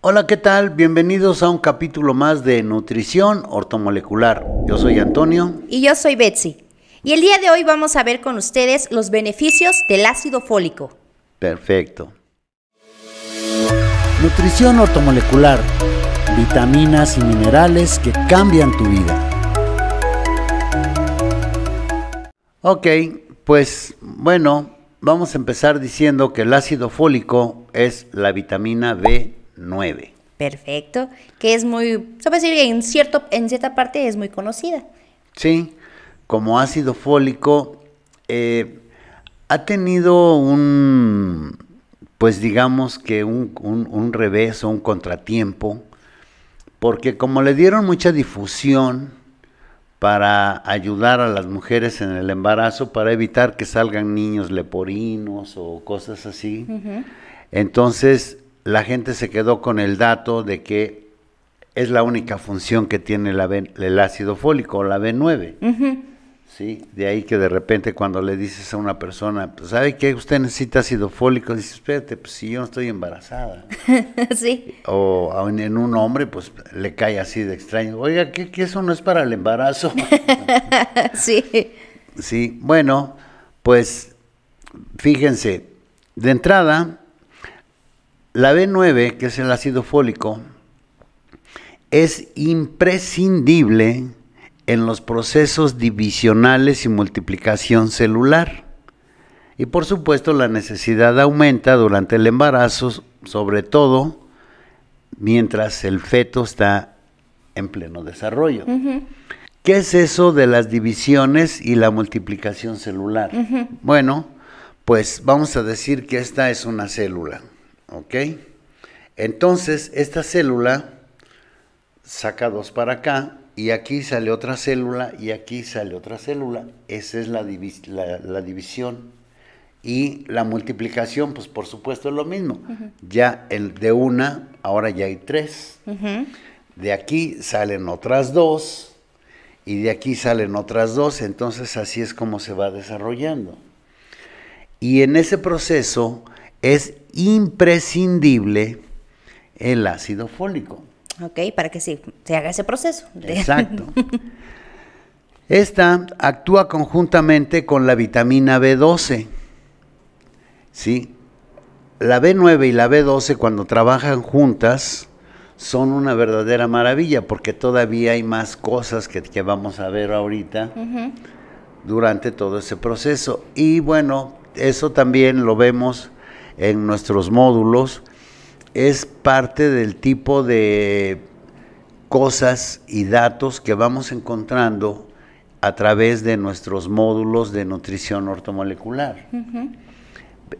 Hola, ¿qué tal? Bienvenidos a un capítulo más de Nutrición Ortomolecular. Yo soy Antonio. Y yo soy Betsy. Y el día de hoy vamos a ver con ustedes los beneficios del ácido fólico. Perfecto. Nutrición ortomolecular. Vitaminas y minerales que cambian tu vida. Ok, pues bueno, vamos a empezar diciendo que el ácido fólico es la vitamina B 9. Perfecto, que es muy, se decir en, cierto, en cierta parte es muy conocida. Sí, como ácido fólico, eh, ha tenido un, pues digamos que un, un, revés o un contratiempo, porque como le dieron mucha difusión para ayudar a las mujeres en el embarazo, para evitar que salgan niños leporinos o cosas así, entonces la gente se quedó con el dato de que es la única función que tiene el ácido fólico, la B9. ¿sí? De ahí que de repente cuando le dices a una persona, pues, ¿sabe qué? Usted necesita ácido fólico, dice, espérate, pues si yo no estoy embarazada. sí. O en un hombre, pues le cae así de extraño, oiga, ¿qué, qué eso no es para el embarazo? sí. Sí, bueno, pues fíjense, de entrada, la B9, que es el ácido fólico, es imprescindible en los procesos divisionales y multiplicación celular. Y por supuesto la necesidad aumenta durante el embarazo, sobre todo mientras el feto está en pleno desarrollo. ¿Qué es eso de las divisiones y la multiplicación celular? Bueno, pues vamos a decir que esta es una célula. ¿Ok? Entonces, esta célula saca dos para acá y aquí sale otra célula y aquí sale otra célula. Esa es la, división. Y la multiplicación, pues por supuesto es lo mismo. Ya el de una, ahora ya hay tres. De aquí salen otras dos y de aquí salen otras dos. Entonces así es como se va desarrollando. Y en ese proceso es imprescindible el ácido fólico. Ok, para que se haga ese proceso. Exacto. Esta actúa conjuntamente con la vitamina B12. ¿Sí? La B9 y la B12 cuando trabajan juntas son una verdadera maravilla porque todavía hay más cosas que, vamos a ver ahorita durante todo ese proceso. Y bueno, eso también lo vemos en nuestros módulos es parte del tipo de cosas y datos que vamos encontrando a través de nuestros módulos de nutrición ortomolecular.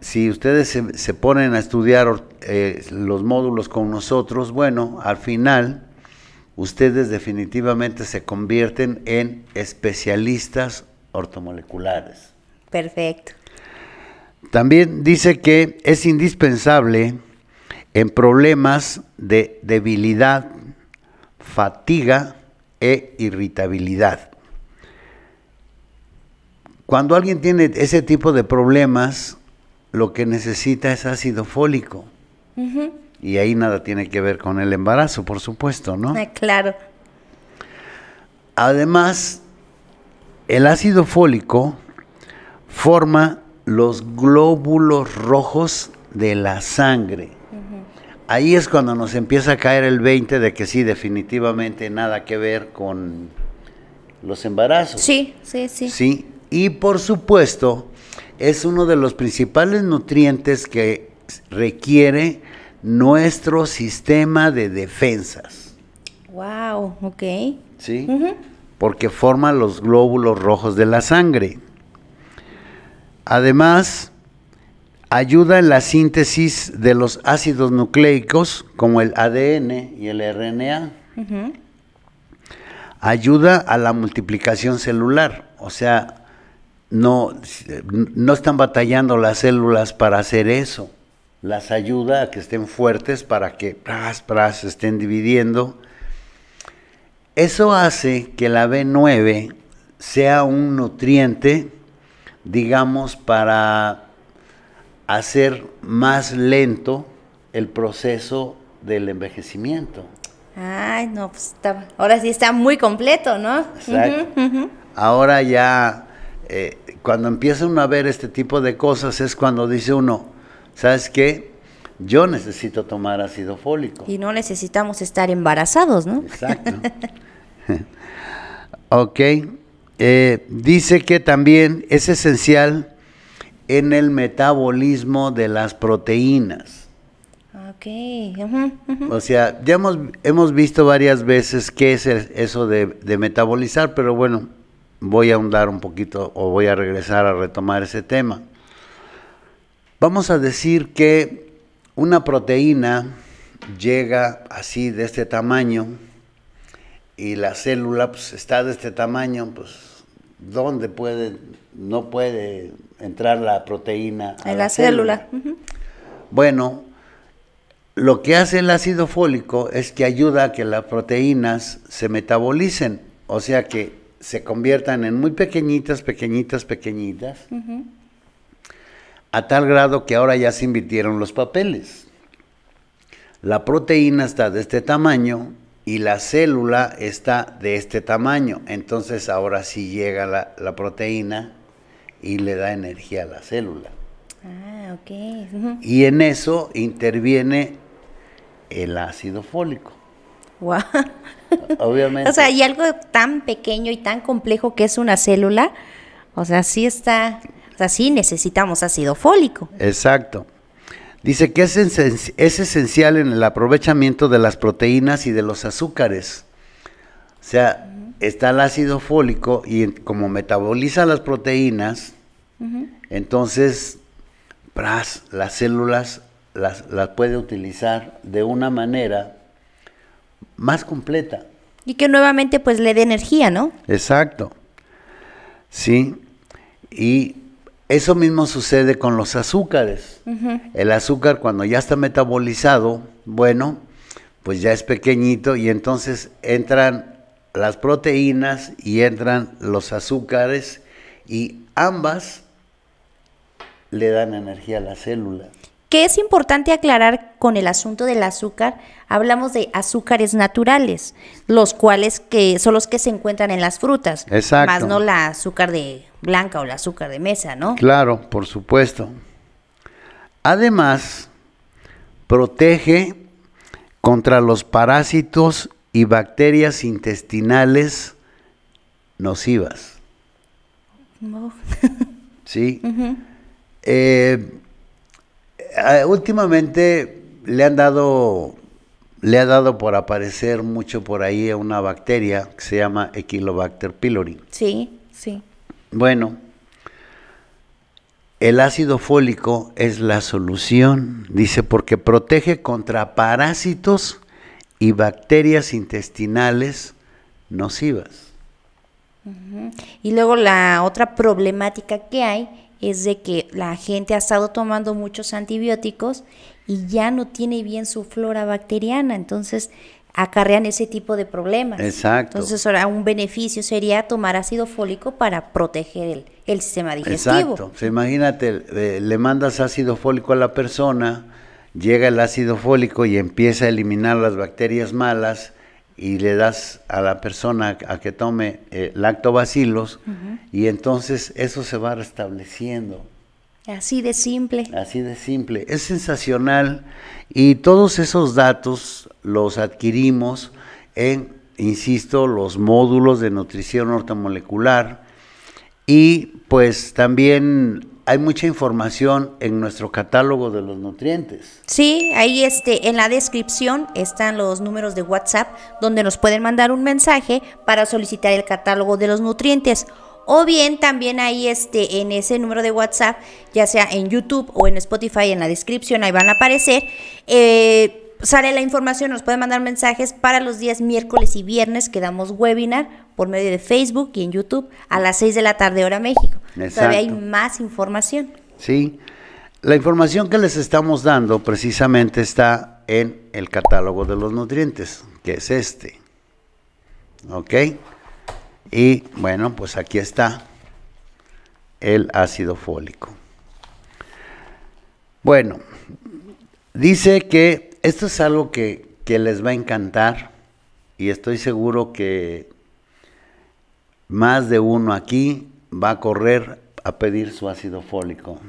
Si ustedes se, ponen a estudiar eh, los módulos con nosotros, bueno, al final ustedes definitivamente se convierten en especialistas ortomoleculares. Perfecto. También dice que es indispensable en problemas de debilidad, fatiga e irritabilidad. Cuando alguien tiene ese tipo de problemas, lo que necesita es ácido fólico. Y ahí nada tiene que ver con el embarazo, por supuesto, ¿no? Ah, claro. Además, el ácido fólico forma los glóbulos rojos de la sangre. Ahí es cuando nos empieza a caer el 20 de que sí, definitivamente nada que ver con los embarazos. Sí, sí, sí. Sí, y por supuesto es uno de los principales nutrientes que requiere nuestro sistema de defensas. Wow, ok. Sí, porque forma los glóbulos rojos de la sangre. Además, ayuda en la síntesis de los ácidos nucleicos como el ADN y el RNA. Ayuda a la multiplicación celular, o sea, no, no están batallando las células para hacer eso. Las ayuda a que estén fuertes para que pras, pras, se estén dividiendo. Eso hace que la B9 sea un nutriente digamos, para hacer más lento el proceso del envejecimiento. Ay, no, pues ahora sí está muy completo, ¿no? Ahora ya, eh, cuando empieza uno a ver este tipo de cosas es cuando dice uno, ¿sabes qué? Yo necesito tomar ácido fólico. Y no necesitamos estar embarazados, ¿no? Exacto. ok. Eh, dice que también es esencial en el metabolismo de las proteínas. Ok. O sea, ya hemos, visto varias veces qué es eso de, de metabolizar, pero bueno, voy a ahondar un poquito o voy a regresar a retomar ese tema. Vamos a decir que una proteína llega así de este tamaño y la célula pues, está de este tamaño, pues ¿dónde puede, no puede entrar la proteína? en la, célula. Bueno, lo que hace el ácido fólico es que ayuda a que las proteínas se metabolicen, o sea que se conviertan en muy pequeñitas, pequeñitas, pequeñitas, a tal grado que ahora ya se invirtieron los papeles. La proteína está de este tamaño y la célula está de este tamaño. Entonces ahora sí llega la, proteína y le da energía a la célula. Ah, ok. Y en eso interviene el ácido fólico. Wow. Obviamente. o sea, y algo tan pequeño y tan complejo que es una célula, o sea, sí está, o sea, sí necesitamos ácido fólico. Exacto. Dice que es, es esencial en el aprovechamiento de las proteínas y de los azúcares. O sea, está el ácido fólico y como metaboliza las proteínas, entonces las células las, las puede utilizar de una manera más completa. Y que nuevamente pues le dé energía, ¿no? Exacto. Sí. Y eso mismo sucede con los azúcares. El azúcar cuando ya está metabolizado, bueno, pues ya es pequeñito y entonces entran las proteínas y entran los azúcares y ambas le dan energía a la célula. Que es importante aclarar con el asunto del azúcar, hablamos de azúcares naturales, los cuales que son los que se encuentran en las frutas, Exacto. más no la azúcar de blanca o el azúcar de mesa, ¿no? Claro, por supuesto. Además, protege contra los parásitos y bacterias intestinales nocivas. No. sí. Eh, eh, últimamente le han dado le ha dado por aparecer mucho por ahí una bacteria que se llama Equilobacter pylori. Sí, sí. Bueno, el ácido fólico es la solución, dice, porque protege contra parásitos y bacterias intestinales nocivas. Y luego la otra problemática que hay es de que la gente ha estado tomando muchos antibióticos y ya no tiene bien su flora bacteriana, entonces acarrean ese tipo de problemas. Exacto. Entonces, ahora un beneficio sería tomar ácido fólico para proteger el, sistema digestivo. Exacto. imagínate, eh, le mandas ácido fólico a la persona, llega el ácido fólico y empieza a eliminar las bacterias malas y le das a la persona a que tome eh, lactobacilos y entonces eso se va restableciendo Así de simple. Así de simple. Es sensacional y todos esos datos los adquirimos en, insisto, los módulos de nutrición ortomolecular y pues también hay mucha información en nuestro catálogo de los nutrientes. Sí, ahí este, en la descripción están los números de WhatsApp donde nos pueden mandar un mensaje para solicitar el catálogo de los nutrientes o bien también ahí este, en ese número de WhatsApp, ya sea en YouTube o en Spotify, en la descripción, ahí van a aparecer. Eh, sale la información, nos pueden mandar mensajes para los días miércoles y viernes que damos webinar por medio de Facebook y en YouTube a las 6 de la tarde hora México. Exacto. Todavía hay más información. Sí, la información que les estamos dando precisamente está en el catálogo de los nutrientes, que es este. ¿Ok? Y bueno, pues aquí está el ácido fólico. Bueno, dice que esto es algo que, les va a encantar y estoy seguro que más de uno aquí va a correr a pedir su ácido fólico.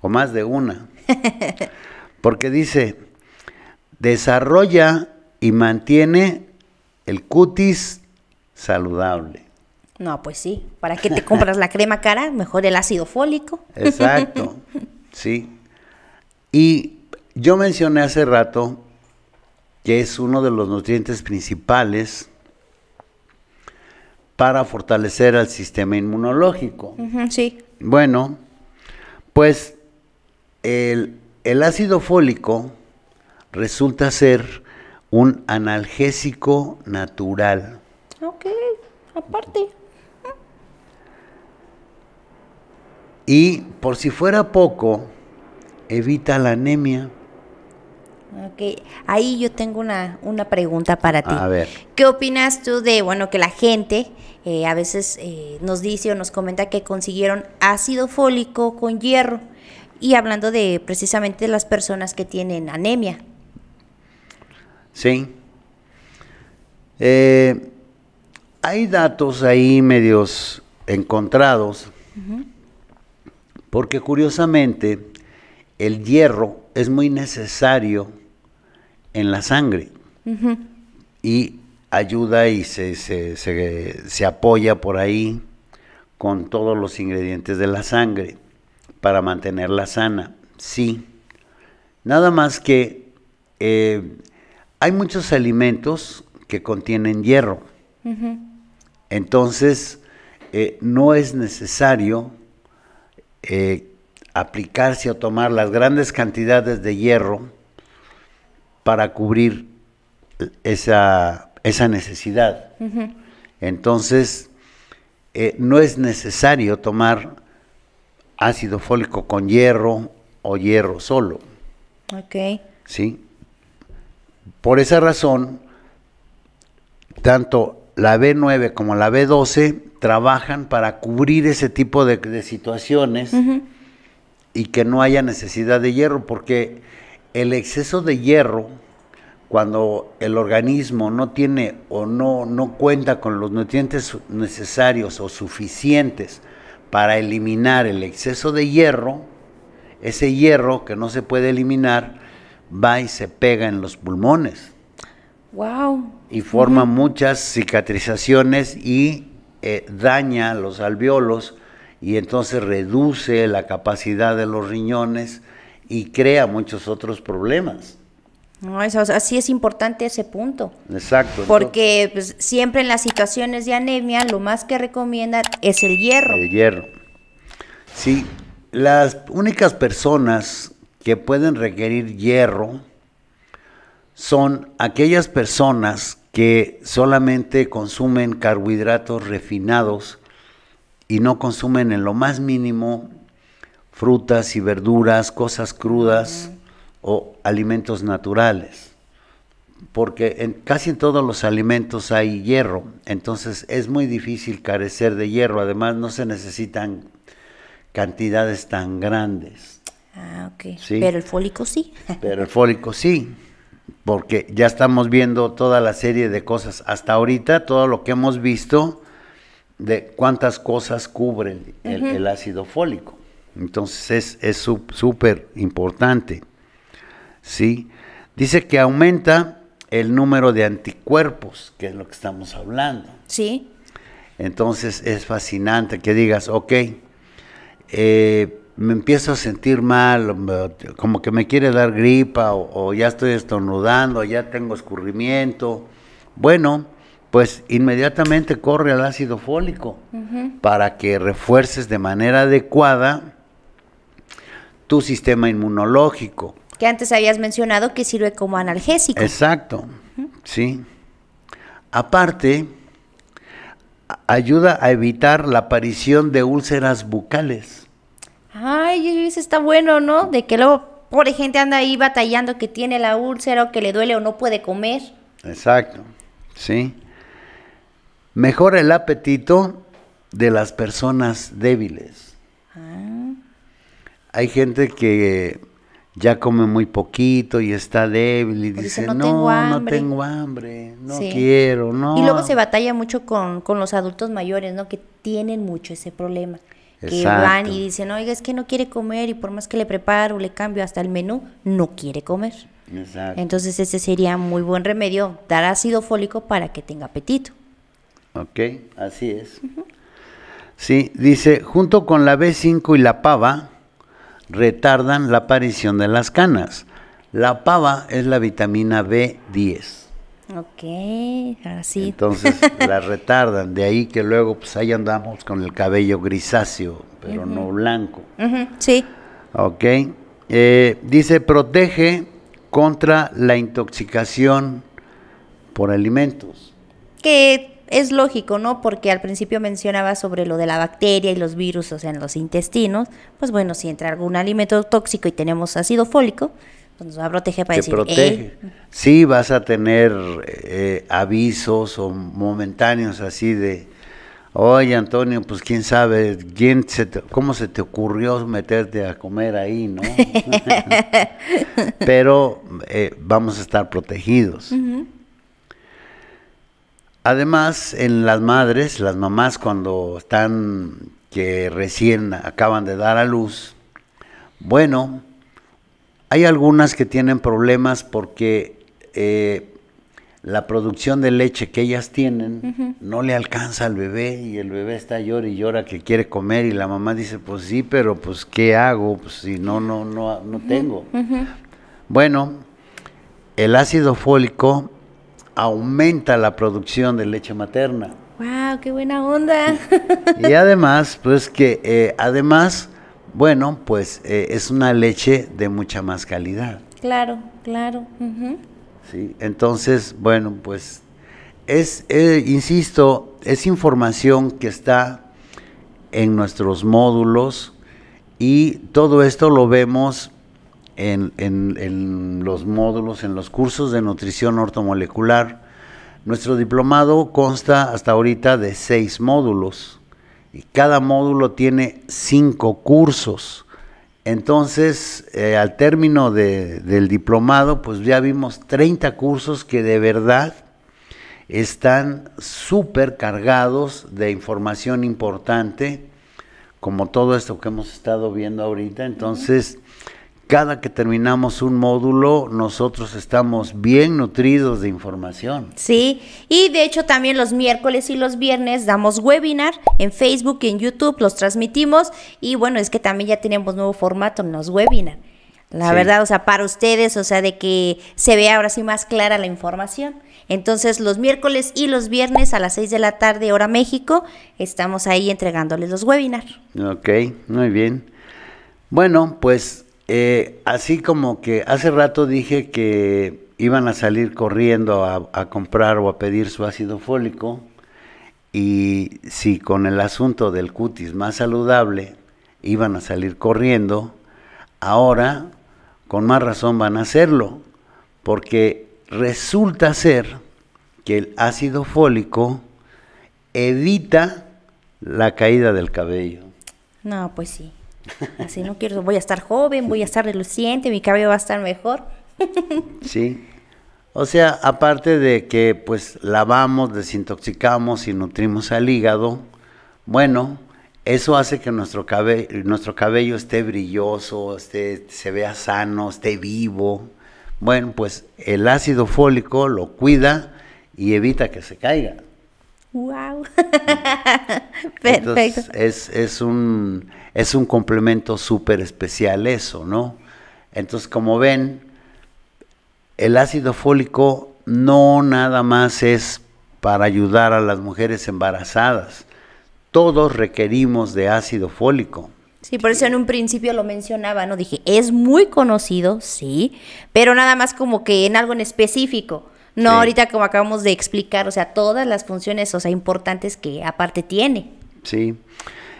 O más de una. Porque dice, desarrolla y mantiene el cutis saludable. No, pues sí. ¿Para qué te compras la crema cara? Mejor el ácido fólico. Exacto, sí. Y yo mencioné hace rato que es uno de los nutrientes principales para fortalecer al sistema inmunológico. sí. Bueno, pues el, el ácido fólico resulta ser un analgésico natural. Ah, ok, aparte. Y por si fuera poco, evita la anemia. Ok, ahí yo tengo una, pregunta para ti. A ver. ¿Qué opinas tú de, bueno, que la gente eh, a veces eh, nos dice o nos comenta que consiguieron ácido fólico con hierro? Y hablando de precisamente las personas que tienen anemia. Sí. Eh, hay datos ahí medios encontrados, porque curiosamente el hierro es muy necesario en la sangre y ayuda y se, se, apoya por ahí con todos los ingredientes de la sangre para mantenerla sana. Sí, nada más que eh, hay muchos alimentos que contienen hierro entonces, eh, no es necesario eh, aplicarse o tomar las grandes cantidades de hierro para cubrir esa, necesidad. Entonces, eh, no es necesario tomar ácido fólico con hierro o hierro solo. Ok. Sí. Por esa razón, tanto la B9 como la B12 trabajan para cubrir ese tipo de, situaciones y que no haya necesidad de hierro, porque el exceso de hierro, cuando el organismo no tiene o no, no cuenta con los nutrientes necesarios o suficientes para eliminar el exceso de hierro, ese hierro que no se puede eliminar va y se pega en los pulmones. Wow. Y forma muchas cicatrizaciones y eh, daña los alveolos y entonces reduce la capacidad de los riñones y crea muchos otros problemas. No, eso, es importante ese punto. Exacto. Porque pues, siempre en las situaciones de anemia lo más que recomiendan es el hierro. El hierro. Sí, las únicas personas que pueden requerir hierro son aquellas personas que solamente consumen carbohidratos refinados y no consumen en lo más mínimo frutas y verduras, cosas crudas o alimentos naturales. Porque en, casi en todos los alimentos hay hierro, entonces es muy difícil carecer de hierro, además no se necesitan cantidades tan grandes. Ah, Pero el fólico sí. Pero el fólico sí porque ya estamos viendo toda la serie de cosas hasta ahorita, todo lo que hemos visto de cuántas cosas cubre el, ácido fólico. Entonces es súper importante. ¿sí? Dice que aumenta el número de anticuerpos, que es lo que estamos hablando. Sí. Entonces es fascinante que digas, ok, eh, me empiezo a sentir mal, como que me quiere dar gripa o, ya estoy estornudando, ya tengo escurrimiento. Bueno, pues inmediatamente corre al ácido fólico para que refuerces de manera adecuada tu sistema inmunológico. Que antes habías mencionado que sirve como analgésico. Exacto, sí. Aparte, ayuda a evitar la aparición de úlceras bucales ay, eso está bueno, ¿no? De que luego, pobre gente anda ahí batallando que tiene la úlcera o que le duele o no puede comer. Exacto, sí. Mejora el apetito de las personas débiles. Ah. Hay gente que ya come muy poquito y está débil y dice, no, no, tengo hambre, no, quiero, no. Y luego se batalla mucho con, con los adultos mayores, ¿no? Que tienen mucho ese problema que van y dicen, oiga, es que no quiere comer y por más que le preparo, le cambio hasta el menú, no quiere comer. Exacto. Entonces ese sería muy buen remedio, dar ácido fólico para que tenga apetito. Ok, así es. Sí, dice, junto con la B5 y la pava, retardan la aparición de las canas. La pava es la vitamina B10. Ok, así. Entonces la retardan, de ahí que luego pues ahí andamos con el cabello grisáceo, pero no blanco. Sí. Ok. Eh, dice, protege contra la intoxicación por alimentos. Que es lógico, ¿no? Porque al principio mencionaba sobre lo de la bacteria y los virus o sea, en los intestinos. Pues bueno, si entra algún alimento tóxico y tenemos ácido fólico, pues, nos va a proteger para te decir, protege. Sí, vas a tener eh, avisos o momentáneos así de, oye Antonio, pues quién sabe, quién cómo se te ocurrió meterte a comer ahí, ¿no? Pero eh, vamos a estar protegidos. Además, en las madres, las mamás cuando están que recién acaban de dar a luz, bueno, hay algunas que tienen problemas porque eh, la producción de leche que ellas tienen no le alcanza al bebé y el bebé está llora y llora que quiere comer y la mamá dice, pues sí, pero pues ¿qué hago? Pues, si no, no, no, no tengo. Bueno, el ácido fólico aumenta la producción de leche materna. ¡Wow! ¡Qué buena onda! y además, pues que, eh, además bueno, pues eh, es una leche de mucha más calidad. Claro, claro. Sí, entonces, bueno, pues es, eh, insisto, es información que está en nuestros módulos y todo esto lo vemos en, en los módulos, en los cursos de nutrición ortomolecular. Nuestro diplomado consta hasta ahorita de seis módulos y cada módulo tiene cinco cursos. Entonces, eh, al término del diplomado, pues ya vimos 30 cursos que de verdad están súper cargados de información importante, como todo esto que hemos estado viendo ahorita. Entonces, cada que terminamos un módulo, nosotros estamos bien nutridos de información. Sí, y de hecho también los miércoles y los viernes damos webinar en Facebook y en YouTube, los transmitimos y bueno, es que también ya tenemos nuevo formato nos webinar. La verdad, o sea, para ustedes, o sea, de que se vea ahora sí más clara la información. Entonces, los miércoles y los viernes a las 6 de la tarde, hora México, estamos ahí entregándoles los webinars. Ok, muy bien. Bueno, pues eh, así como que hace rato dije que iban a salir corriendo a, a, comprar o a pedir su ácido fólico y si con el asunto del cutis más saludable iban a salir corriendo, ahora con más razón van a hacerlo, porque resulta ser que el ácido fólico evita la caída del cabello. No, pues sí. Así no quiero, voy a estar joven, voy a estar reluciente, mi cabello va a estar mejor. Sí. O sea, aparte de que pues lavamos, desintoxicamos y nutrimos al hígado, bueno, eso hace que nuestro cabello, nuestro cabello esté brilloso, esté, se vea sano, esté vivo. Bueno, pues el ácido fólico lo cuida y evita que se caiga. ¡Wow! Perfecto. es, es, un, es un complemento súper especial eso, ¿no? Entonces, como ven, el ácido fólico no nada más es para ayudar a las mujeres embarazadas. Todos requerimos de ácido fólico. Sí, por eso en un principio lo mencionaba, ¿no? Dije, es muy conocido, sí, pero nada más como que en algo en específico. No, ahorita como acabamos de explicar, o sea, todas las funciones, o sea, importantes que aparte tiene. Sí.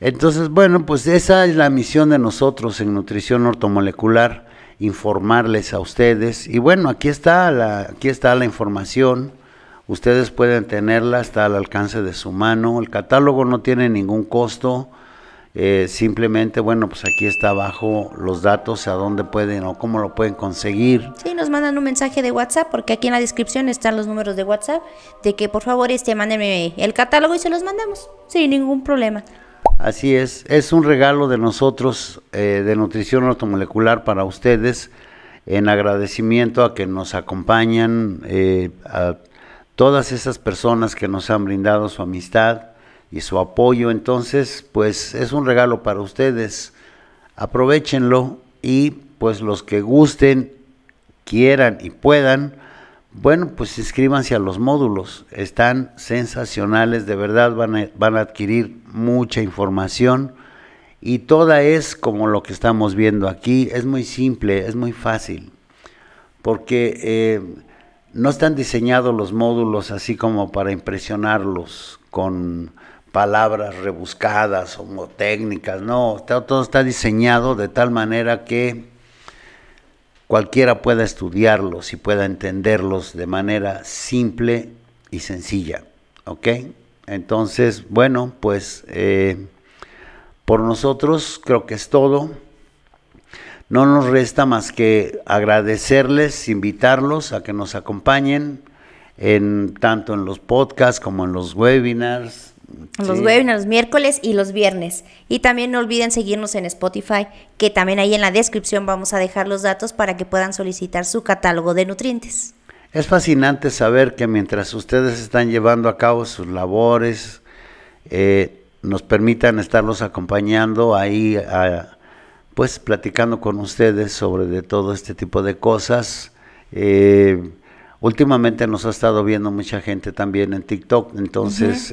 Entonces, bueno, pues esa es la misión de nosotros en nutrición ortomolecular, informarles a ustedes. Y bueno, aquí está la, aquí está la información. Ustedes pueden tenerla, hasta al alcance de su mano. El catálogo no tiene ningún costo. Eh, simplemente, bueno, pues aquí está abajo los datos, a dónde pueden o cómo lo pueden conseguir. Sí, nos mandan un mensaje de WhatsApp, porque aquí en la descripción están los números de WhatsApp, de que por favor este mándenme el catálogo y se los mandamos, sin ningún problema. Así es, es un regalo de nosotros, eh, de Nutrición Ortomolecular para ustedes, en agradecimiento a que nos acompañan, eh, a todas esas personas que nos han brindado su amistad, y su apoyo. Entonces, pues es un regalo para ustedes. Aprovechenlo y pues los que gusten, quieran y puedan, bueno, pues inscríbanse a los módulos. Están sensacionales, de verdad van a, adquirir mucha información. Y toda es como lo que estamos viendo aquí. Es muy simple, es muy fácil. Porque eh, no están diseñados los módulos así como para impresionarlos con palabras rebuscadas, técnicas, no, todo está diseñado de tal manera que cualquiera pueda estudiarlos y pueda entenderlos de manera simple y sencilla, ¿ok? Entonces, bueno, pues eh, por nosotros creo que es todo. No nos resta más que agradecerles, invitarlos a que nos acompañen en tanto en los podcasts como en los webinars, los webinars los miércoles y los viernes. Y también no olviden seguirnos en Spotify, que también ahí en la descripción vamos a dejar los datos para que puedan solicitar su catálogo de nutrientes. Es fascinante saber que mientras ustedes están llevando a cabo sus labores, eh, nos permitan estarlos acompañando ahí, pues platicando con ustedes sobre de todo este tipo de cosas. Eh, últimamente nos ha estado viendo mucha gente también en TikTok, entonces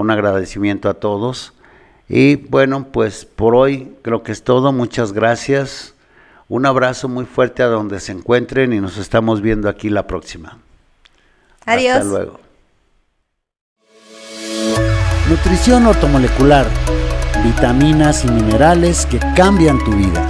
un agradecimiento a todos. Y bueno, pues por hoy creo que es todo. Muchas gracias. Un abrazo muy fuerte a donde se encuentren y nos estamos viendo aquí la próxima. Adiós. Hasta luego. Nutrición ortomolecular. Vitaminas y minerales que cambian tu vida.